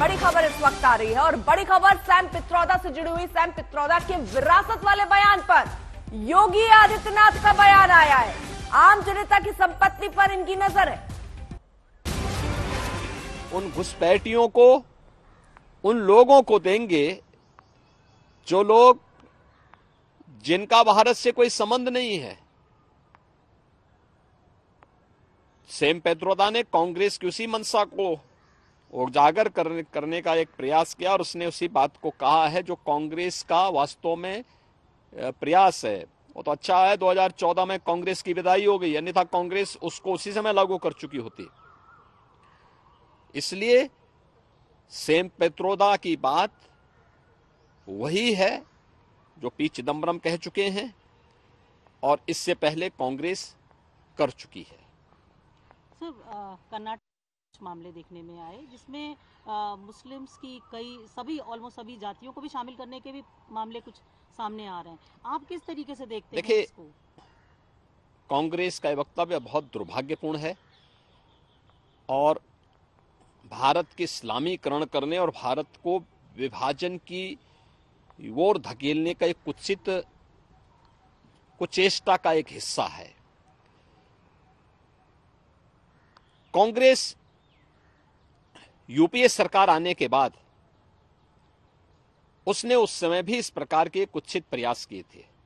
बड़ी खबर इस वक्त आ रही है और बड़ी खबर सैम पित्रौदा से जुड़ी हुई सैम पित्रौदा के विरासत वाले बयान पर योगी आदित्यनाथ का बयान आया है आम जनता की संपत्ति पर इनकी नजर है उन घुसपैठियों को उन लोगों को देंगे जो लोग जिनका भारत से कोई संबंध नहीं है सेम पेत्रोदा ने कांग्रेस की उसी मनसा को उजागर करने करने का एक प्रयास किया और उसने उसी बात को कहा है जो कांग्रेस का वास्तव में प्रयास है वो तो अच्छा है 2014 में कांग्रेस की विदाई हो गई अन्यथा कांग्रेस उसको उसी समय लागू कर चुकी होती इसलिए सेम पेत्रोदा की बात वही है जो पी चिदम्बरम कह चुके हैं और इससे पहले कांग्रेस कर चुकी है सर कर्नाटक कुछ मामले देखने में आए जिसमें मुस्लिम्स की कई सभी ऑलमोस्ट सभी जातियों को भी शामिल करने के भी मामले कुछ सामने आ रहे हैं आप किस तरीके से देखते हैं इसको कांग्रेस का वक्तव्य बहुत दुर्भाग्यपूर्ण है और भारत के इस्लामीकरण करने और भारत को विभाजन की ओर धकेलने का एक कुत्सित कुचेष्टा का एक हिस्सा है कांग्रेस यूपीए सरकार आने के बाद उसने उस समय भी इस प्रकार के कुत्सित प्रयास किए थे